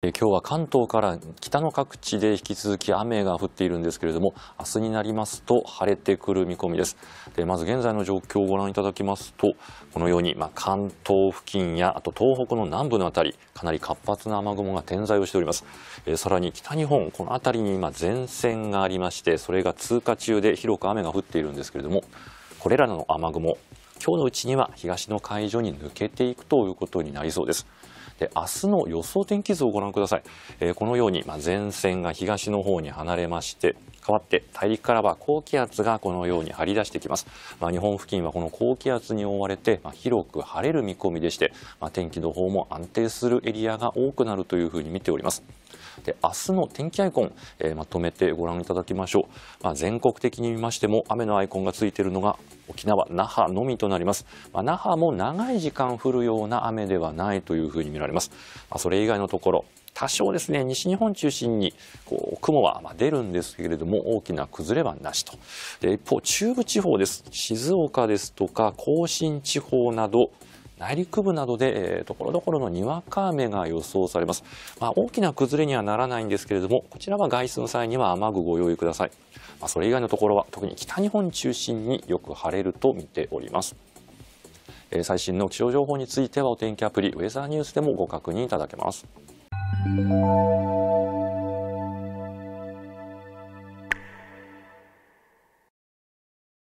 今日は関東から北の各地で引き続き雨が降っているんですけれども明日になりますと晴れてくる見込みですでまず現在の状況をご覧いただきますとこのように、まあ、関東付近やあと東北の南部のあたりかなり活発な雨雲が点在をしております、えー、さらに北日本このあたりに今前線がありましてそれが通過中で広く雨が降っているんですけれどもこれらの雨雲今日のうちには東の海上に抜けていくということになりそうですで、明日の予想天気図をご覧ください。えー、このように、まあ、前線が東の方に離れまして、変わって大陸からは高気圧がこのように張り出してきます。まあ、日本付近はこの高気圧に覆われて、まあ、広く晴れる見込みでして、まあ、天気の方も安定するエリアが多くなるというふうに見ております。で、明日の天気アイコン、えー、まとめてご覧いただきましょう。まあ、全国的に見ましても雨のアイコンがついているのが沖縄、那覇のみとなります。まあ、那覇も長い時間降るような雨ではないというふうに見られます。まあ、それ以外のところ、多少ですね、西日本中心にこう雲は出るんですけれども、大きな崩れはなしと。で一方、中部地方です。静岡ですとか、甲信地方など、内陸部などで、えー、ところどころのにわか雨が予想されます。まあ、大きな崩れにはならないんですけれども、こちらは外出の際には雨具ご用意ください。まあ、それ以外のところは特に北日本中心によく晴れると見ております。えー、最新の気象情報についてはお天気アプリ、ウェザーニュースでもご確認いただけます。